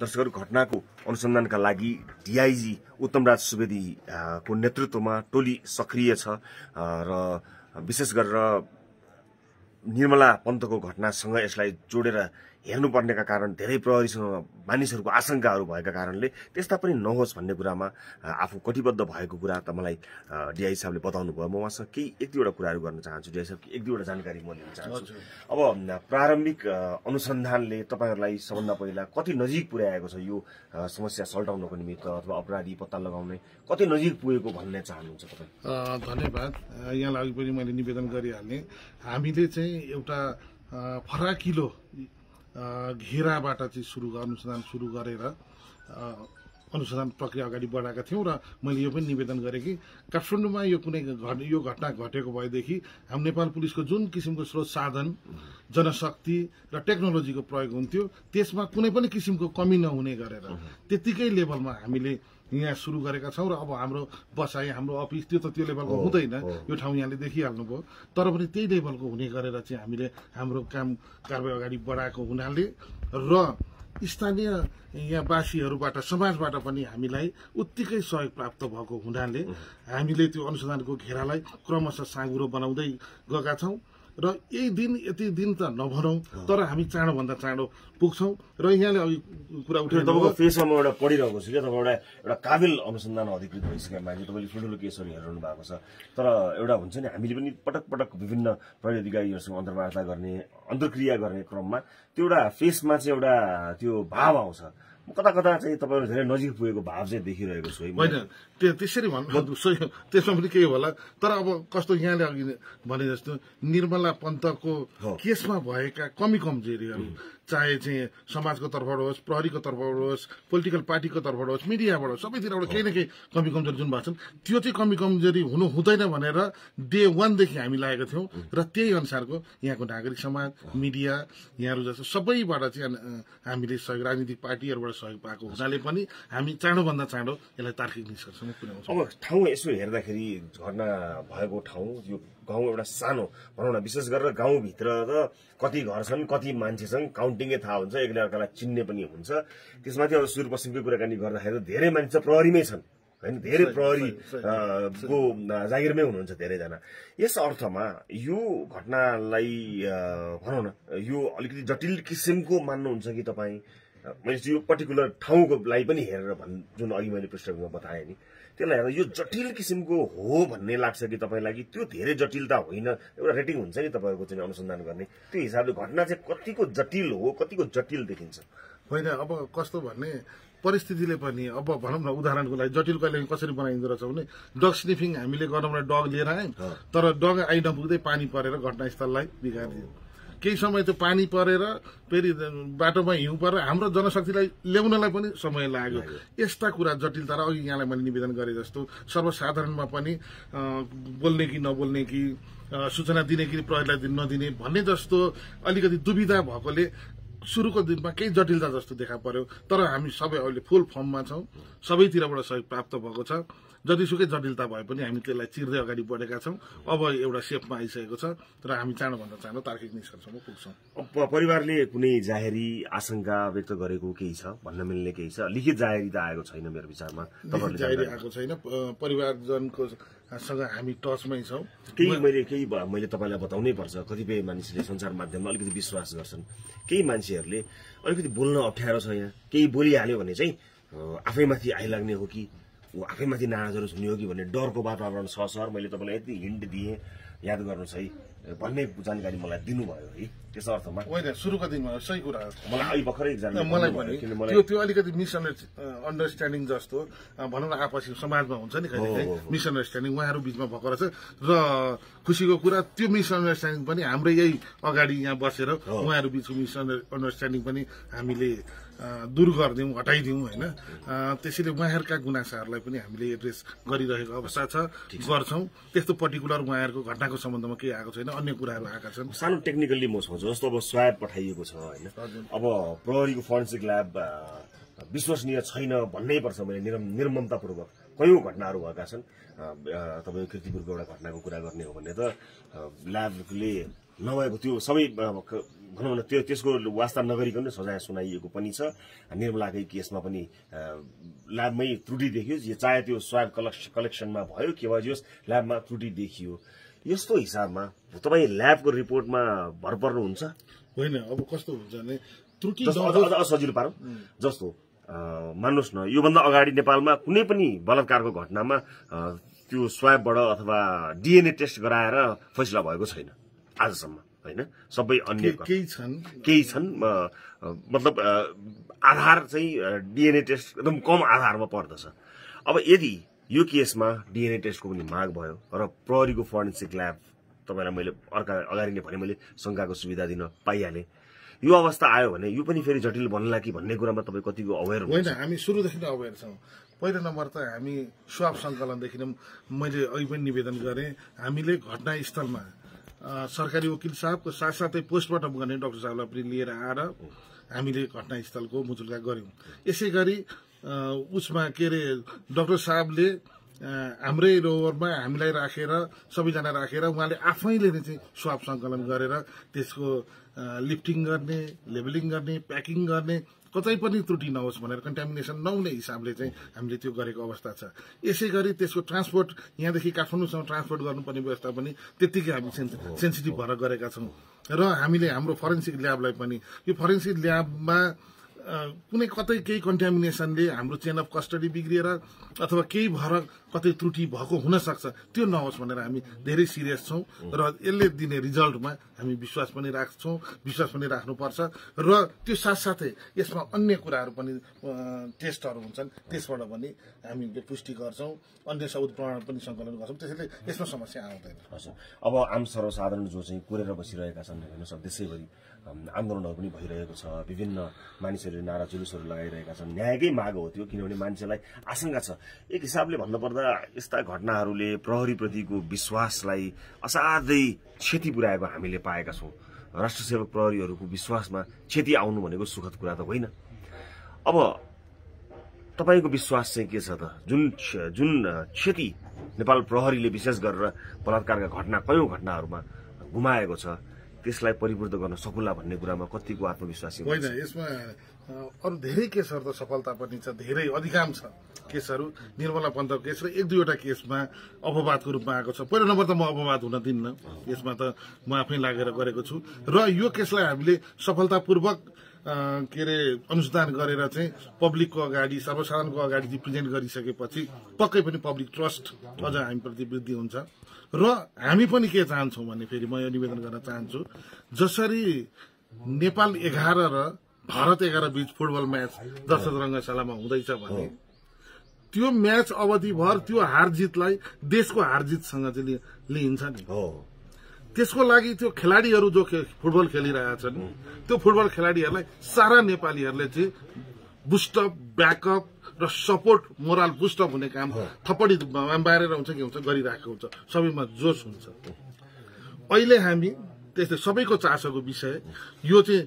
दर्शकहरू घटनाको अनुसन्धानका लागि डिआइजी उत्तमराज सुवेदीको नेतृत्वमा टोली सक्रिय छ र विशेष गरेर निर्मला पन्तको घटनासँग यसलाई जोडेर हेर्नुपर्नेका कारण धेरै प्रहरीसँग मानिसहरूको आशंकाहरू भएका कारणले त्यस्ता पनि नहोस् भन्ने कुरामा आफू कटिबद्ध भएको कुरा त मलाई डिआई साहबले बताउनु भयो म उहाँसँग केही एक दुईवटा कुराहरू गर्न चाहन्छु डिआई साहब एक दुईवटा जानकारी म लिन चाहन्छु अब प्रारम्भिक अनुसन्धानले तपाईँहरूलाई सबभन्दा पहिला कति नजिक पुर्याएको छ यो समस्या सल्टाउनको निमित्त अथवा अपराधी पत्ता लगाउने कति नजिक पुगेको भन्ने चाहनुहुन्छ तपाईँ धन्यवाद यहाँलाई अघि पनि मैले निवेदन गरिहालेँ हामीले चाहिँ एउटा फराकिलो घेराबाट चाहिँ सुरु अनुसन्धान सुरु गरेर अनुसन्धान प्रक्रिया अगाडि बढाएका थियौँ र मैले यो पनि निवेदन गरेँ कि काठमाडौँमा यो कुनै घट यो घटना घटेको भएदेखि हाम्रो नेपाल पुलिसको जुन किसिमको स्रोत साधन जनशक्ति र टेक्नोलोजीको प्रयोग हुन्थ्यो त्यसमा कुनै पनि किसिमको कमी नहुने गरेर त्यतिकै लेभलमा हामीले यहाँ सुरु गरेका छौँ र अब हाम्रो बसाइ हाम्रो अफिस त्यो त त्यो लेभलको हुँदैन यो ठाउँ यहाँले देखिहाल्नुभयो तर पनि त्यही लेभलको हुने गरेर चाहिँ हामीले हाम्रो काम कारवाही अगाडि बढाएको हुनाले र स्थानीय यहाँवासीहरूबाट समाजबाट पनि हामीलाई उत्तिकै सहयोग प्राप्त भएको हुनाले हामीले त्यो अनुसन्धानको घेरालाई क्रमशः साँगुरो बनाउँदै गएका छौँ र यही दिन यति दिन त नभरौं तर हामी चाँडोभन्दा चाँडो पुग्छौँ र यहाँले अघि कुरा उठेर तपाईँको फेसमा म एउटा पढिरहेको छु क्या तपाईँ एउटा एउटा काबिल अनुसन्धान अधिकृत भइसक्यो मान्छे तपाईँले ठुल्ठुलो केसहरू हेरिरहनु भएको छ तर एउटा हुन्छ नि हामीले पनि पटक पटक विभिन्न प्रहरी अधिकारीहरूसँग अन्तर्वार्ता गर्ने अन्तर्क्रिया गर्ने क्रममा त्यो एउटा फेसमा चाहिँ एउटा त्यो भाव आउँछ कता कता चाहिँ तपाईँहरू धेरै नजिक पुगेको भाव चाहिँ देखिरहेको छु है होइन त्यसरी भन्नु त्यसमा पनि केही होला तर अब कस्तो यहाँले अघि भने जस्तो निर्मला पन्तको केसमा भएका कमी कमजोरीहरू चाहे चाहिँ समाजको तर्फबाट होस् प्रहरीको तर्फबाट होस् पोलिटिकल पार्टीको तर्फबाट होस् मिडियाबाट होस् सबैतिरबाट केही न केही कमी कमजोरी जुन भएको छन् त्यो चाहिँ कमी कमजोरी हुनु हुँदैन भनेर डे वानदेखि हामी लागेको थियौँ र त्यही अनुसारको यहाँको नागरिक समाज मिडिया यहाँहरू जस्तो सबैबाट चाहिँ हामीले सहयोग राजनीतिक पार्टीहरूबाट सहयोग पाएको हुनाले पनि हामी चाँडोभन्दा चाँडो यसलाई तार्किक निष्कर्षमा पुर्याउँछौँ अब ठाउँ यसो हेर्दाखेरि घटना भएको ठाउँ यो गाउँ एउटा सानो भनौँ न विशेष गरेर गाउँभित्र त कति घर छन् कति मान्छे छन् काउन्टिङै थाहा हुन्छ एकले अर्कालाई चिन्ने पनि हुन्छ त्यसमाथि अब सुदूरपश्चिमकै कुराकानी गर्दाखेरि धेरै मान्छे प्रहरीमै छन् होइन धेरै प्रहरी को जागिरमै हुनुहुन्छ धेरैजना यस अर्थमा यो घटनालाई भनौँ न यो अलिकति जटिल किसिमको मान्नुहुन्छ कि तपाईँ मैले यो पर्टिकुलर ठाउँको लागि पनि हेरेर भन् जुन अघि मैले पृष्ठभूमिमा बताएँ नि त्यसलाई हेर्दा यो जटिल किसिमको हो भन्ने लाग्छ कि तपाईँलाई कि त्यो धेरै जटिलता होइन एउटा रेटिङ हुन्छ नि तपाईँको चाहिँ अनुसन्धान गर्ने त्यो हिसाबले घटना चाहिँ कतिको जटिल हो कतिको जटिल देखिन्छ होइन अब कस्तो भन्ने परिस्थितिले पनि अब भनौँ न उदाहरणको लागि जटिल कहिले कसरी बनाइदो रहेछ भने डग स्निफिङ हामीले भने डग लिएर आयौँ तर डग आइ नपुग्दै पानी परेर घटनास्थललाई बिगारिदियो केही समय त्यो पानी परेर फेरि बाटोमा हिउँ परेर हाम्रो जनशक्तिलाई ल्याउनलाई पनि समय लाग्यो यस्ता कुरा जटिलता र अघि यहाँलाई मैले निवेदन गरे जस्तो सर्वसाधारणमा पनि बोल्ने कि नबोल्ने कि सूचना दिने कि प्रहरीलाई नदिने भन्ने जस्तो अलिकति दुविधा भएकोले सुरुको दिनमा केही जटिलता जस्तो देखा पर्यो तर हामी सबै अहिले फुल फर्ममा छौँ सबैतिरबाट सहयोग प्राप्त भएको छ जतिसुकै जटिलता भए पनि हामी त्यसलाई चिर्दै अगाडि बढेका छौँ अब एउटा सेपमा आइसकेको छ तर हामी चाँडोभन्दा चाँडो तार्किक निष्कर्षमा पुग्छौँ परिवारले कुनै जाहेरी आशंका व्यक्त गरेको केही छ भन्न मिल्ने केही छ लिखित जाहेरी त आएको छैन मेरो विचारमा जाहेरी आएको छैन परिवारजनको सँग हामी टचमै छौँ केही मैले केही मैले तपाईँलाई बताउनै पर्छ कतिपय मानिसले सञ्चार माध्यममा अलिकति विश्वास गर्छन् केही मान्छेहरूले अलिकति बोल्न अप्ठ्यारो छ यहाँ केही बोलिहाल्यो भने चाहिँ आफैमाथि आइलाग्ने हो कि ऊ आफैमाथि नाराजहरू हुने हो कि भन्ने डरको वातावरण छ सर मैले तपाईँलाई यति हिन्ट दिएँ याद गर्नुहोस् है भन्ने जानकारी मलाई दिनुभयो है त्यस अर्थमा होइन सुरुको दिनमा सही कुरा मलाई अहिले भर्खरै एक्जाम मलाई भने त्यो त्यो अलिकति मिसअन्डरस्ट्यान्डिङ जस्तो भनौँ न आपसी समाजमा हुन्छ नि कहिले मिसअन्डरस्ट्यान्डिङ उहाँहरू बिचमा भएको रहेछ र खुसीको कुरा त्यो मिसअन्डरस्ट्यान्डिङ पनि हाम्रै यही अगाडि यहाँ बसेर उहाँहरू बिचको मिसअन्डरस्ट्यान्डिङ पनि हामीले दूर गरिदिउँ हटाइदिउँ होइन त्यसैले उहाँहरूका गुनासाहरूलाई पनि हामीले एड्रेस गरिरहेको अवस्था छ गर्छौँ त्यस्तो पर्टिकुलर उहाँहरूको घटनाको सम्बन्धमा केही आएको छैन अन्य कुराहरू आएका छन् सानो टेक्निकल्ली म सोच्छु जस्तो अब स्वाब पठाइएको छ होइन अब प्रहरीको फोरेन्सिक ल्याब विश्वसनीय छैन भन्नै पर्छ मैले निर निर्ममतापूर्वक कयौँ घटनाहरू भएका छन् तपाईँको कृतिपुरको एउटा घटनाको कुरा गर्ने हो भने त ल्याबले नभएको त्यो सबै भनौँ न त्यो त्यसको वास्ता नगरिकन सजाय सुनाइएको पनि छ निर्मलाकै केसमा पनि ल्याबमै त्रुटि देखियो चाहे त्यो स्वाब कलेक्स कलेक्सनमा भयो के भयो ल्याबमा त्रुटि देखियो यस्तो हिसाबमा तपाईँ ल्याबको रिपोर्टमा भर पर्नुहुन्छ होइन अब कस्तो हुन्छ भने त्रुटि सजिलो पारौँ जस्तो मान्नुहोस् न योभन्दा अगाडि नेपालमा कुनै पनि बलात्कारको घटनामा त्यो स्वाबबाट अथवा डिएनए टेस्ट गराएर फैसला भएको छैन आजसम्म होइन सबै अन्य केही छन् केही छन् मतलब आधार चाहिँ डिएनए टेस्ट एकदम कम आधारमा पर्दछ अब यदि यो केसमा डिएनए टेस्टको पनि माग भयो र प्रहरीको फोरेन्सिक ल्याब तपाईँलाई मैले अर्का अगाडि नै भने मैले शङ्काको सुविधा दिन पाइहालेँ यो अवस्था आयो भने यो पनि फेरि जटिल बन्ला कि भन्ने कुरामा तपाईँ कतिको अवेर होइन हामी सुरुदेखि नै अवेर छौँ पहिलो नम्बर त हामी स्वाप सङ्कलनदेखि नै मैले अघि पनि निवेदन गरेँ हामीले घटनास्थलमा सरकारी वकिल साहबको साथसाथै पोस्टमार्टम गर्ने डक्टर साहबलाई पनि लिएर आएर हामीले घटनास्थलको मुजुल्का गऱ्यौँ यसै गरी उसमा के अरे डक्टर साहबले हाम्रै रोवरमा हामीलाई राखेर सबैजना राखेर उहाँले आफैले नै चाहिँ स्वाप सङ्कलन गरेर त्यसको लिफ्टिङ गर्ने लेबलिङ गर्ने प्याकिङ गर्ने कतै पनि त्रुटि नहोस् भनेर कन्टामिनेसन नहुने हिसाबले चाहिँ हामीले त्यो गरेको अवस्था छ यसै गरी त्यसको ट्रान्सपोर्ट यहाँदेखि काठमाडौँसम्म ट्रान्सपोर्ट गर्नुपर्ने व्यवस्था पनि त्यत्तिकै हामी सेन्सिटिभ भएर गरेका छौँ र हामीले हाम्रो फरेन्सिक ल्याबलाई पनि यो फरेन्सिक ल्याबमा कुनै कतै केही कन्ट्यामिनेसनले हाम्रो चेन अफ कस्टडी बिग्रिएर अथवा केही भएर कतै त्रुटि भएको हुनसक्छ त्यो नहोस् भनेर हामी धेरै सिरियस छौँ र यसले दिने रिजल्टमा हामी विश्वास पनि राख्छौँ विश्वास पनि राख्नुपर्छ र त्यो साथसाथै यसमा अन्य कुराहरू पनि टेस्टहरू हुन्छन् त्यसबाट पनि हामीले पुष्टि गर्छौँ अन्य सौद प्रमाण पनि सङ्कलन गर्छौँ त्यसैले यसमा समस्या आउँदैन अब आम सर्वसाधारण जो चाहिँ कुरेर बसिरहेका छन् हेर्नुहोस् देशैभरि आन्दोलनहरू पनि भइरहेको छ विभिन्न मानिसहरू यो नारा जुलुसहरू लगाइरहेका छन् न्यायकै माग हो त्यो किनभने मान्छेलाई आशंका छ एक हिसाबले भन्नुपर्दा यस्ता घटनाहरूले प्रहरीप्रतिको विश्वासलाई असाध्यै क्षति पुर्याएको हामीले पाएका छौँ राष्ट्र सेवक प्रहरीहरूको विश्वासमा क्षति आउनु भनेको सुखद कुरा त होइन अब तपाईँको विश्वास चाहिँ के छ त जुन जुन क्षति नेपाल प्रहरीले विशेष गरेर बलात्कारका घटना कयौँ घटनाहरूमा गुमाएको छ त्यसलाई परिपूर्ण गर्न सकुला भन्ने कुरामा कतिको आत्मविश्वासी होइन यसमा अरू धेरै केसहरू त सफलता पनि छ धेरै अधिकांश केसहरू निर्मला पन्तको केस र एक दुईवटा केसमा अपवादको रूपमा आएको छ पहिलो नम्बर त म अपवाद हुन दिन्न यसमा त म आफै लागेर गरेको छु र यो केसलाई हामीले सफलतापूर्वक के अरे अनुसन्धान गरेर चाहिँ पब्लिकको अगाडि सर्वसाधारणको अगाडि चाहिँ प्रेजेन्ट गरिसकेपछि पक्कै पनि पब्लिक ट्रस्ट अझ हामीप्रति वृद्धि हुन्छ र हामी पनि के चाहन्छौँ भने फेरि म यो निवेदन गर्न चाहन्छु जसरी नेपाल एघार र भारत एघार बीच फुटबल म्याच दर्शक रङ्गशालामा हुँदैछ भने त्यो म्याच अवधिभर त्यो हार जितलाई देशको हार जितसँग चाहिँ लिइन्छ नि त्यसको लागि त्यो खेलाडीहरू जो फुटबल खेलिरहेका छन् त्यो फुटबल खेलाडीहरूलाई सारा नेपालीहरूले चाहिँ बुस्टअप ब्याकअप र सपोर्ट मोराल बुस्टअप हुने काम थपडी बारेर हुन्छ कि हुन्छ गरिरहेको हुन्छ सबैमा जोस हुन्छ अहिले हामी त्यस्तै सबैको चासोको विषय यो चाहिँ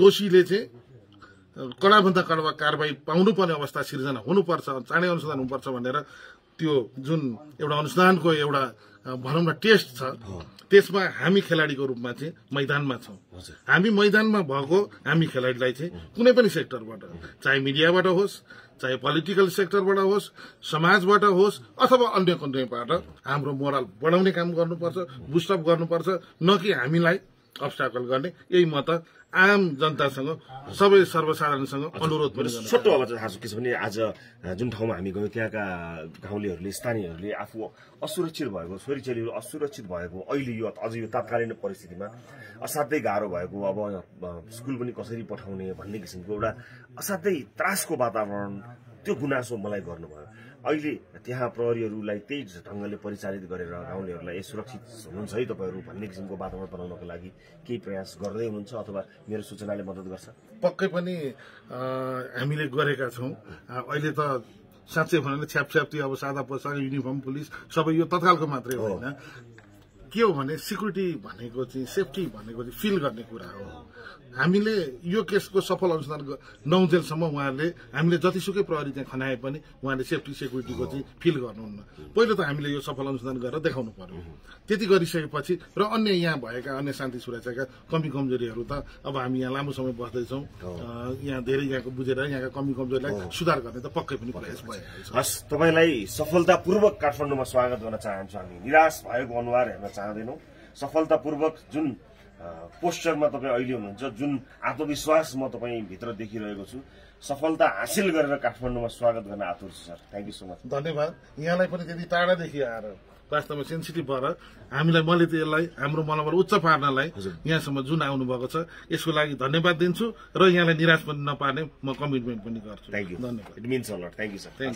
दोषीले चाहिँ कडाभन्दा कडा कारवाही पाउनुपर्ने अवस्था सिर्जना हुनुपर्छ चाँडै अनुसन्धान हुनुपर्छ भनेर त्यो जुन एउटा अनुसन्धानको एउटा भनौँ न टेस्ट छ त्यसमा हामी खेलाडीको रूपमा चाहिँ मैदानमा छौँ हामी मैदानमा भएको हामी खेलाडीलाई चाहिँ कुनै पनि सेक्टरबाट चाहे मिडियाबाट होस् चाहे पोलिटिकल सेक्टरबाट होस् समाजबाट होस् अथवा अन्य कुनैबाट हाम्रो मोरल बढाउने काम गर्नुपर्छ बुस्टअप गर्नुपर्छ न कि हामीलाई अब्स्टाकल गर्ने यही म त आम जनतासँग सबै सर्वसाधारणसँग अनुरोध छोटो आवाज थाहा छ किनभने आज जुन ठाउँमा हामी गयौँ त्यहाँका गाउँलेहरूले स्थानीयहरूले आफू असुरक्षित भएको छोरी चेलीहरू असुरक्षित भएको अहिले यो अझ यो तात्कालीन परिस्थितिमा असाध्यै गाह्रो भएको अब स्कुल पनि कसरी पठाउने भन्ने किसिमको एउटा असाध्यै त्रासको वातावरण त्यो गुनासो मलाई गर्नुभयो अहिले त्यहाँ प्रहरीहरूलाई त्यही ढङ्गले परिचालित गरेर गाउँलेहरूलाई सुरक्षित हुनुहुन्छ है तपाईँहरू भन्ने किसिमको वातावरण बनाउनको लागि केही प्रयास गर्दै हुनुहुन्छ अथवा मेरो सूचनाले मद्दत गर्छ पक्कै पनि हामीले गरेका छौँ अहिले त साँच्चै भने छ्यापछ्याप्ती अब सादा पोसाक युनिफर्म पुलिस सबै यो तत्कालको मात्रै होइन के हो भने सिक्युरिटी भनेको चाहिँ सेफ्टी भनेको चाहिँ फिल गर्ने कुरा हो हामीले यो केसको सफल अनुसन्धान नौजेलसम्म उहाँहरूले हामीले जतिसुकै प्रहरी त्यहाँ खनाए पनि उहाँले सेफ्टी सेक्युरिटीको चाहिँ फिल गर्नुहुन्न पहिलो त हामीले यो सफल अनुसन्धान गरेर देखाउनु पर्यो त्यति गरिसकेपछि र अन्य यहाँ भएका अन्य शान्ति सुरक्षाका कमी कमजोरीहरू त अब हामी यहाँ लामो समय बस्दैछौँ यहाँ धेरै यहाँको बुझेर यहाँका कमी कमजोरीलाई सुधार गर्ने त पक्कै पनि प्रयास भइरहेको छ हस् तपाईँलाई सफलतापूर्वक काठमाडौँमा स्वागत गर्न चाहन्छु हामी निराश भएको अनुहार हेर्न चाहन्छौँ चाहँदैनौँ सफलतापूर्वक जुन पोस्चरमा तपाईँ अहिले हुनुहुन्छ जुन आत्मविश्वास म तपाईँभित्र देखिरहेको छु सफलता हासिल गरेर काठमाडौँमा स्वागत गर्न आतुर छु sir thank you so much धन्यवाद यहाँलाई पनि त्यति टाढादेखि आएर वास्तवमा सेन्सिटिभ भएर हामीलाई मैले त यसलाई हाम्रो मनोबल उच्च पार्नलाई यहाँसम्म जुन आउनुभएको छ यसको लागि धन्यवाद दिन्छु र यहाँलाई निराश पनि नपार्ने म कमिटमेन्ट पनि गर्छु थ्याङ्क यू धन्यवाद it means thank you sir thank you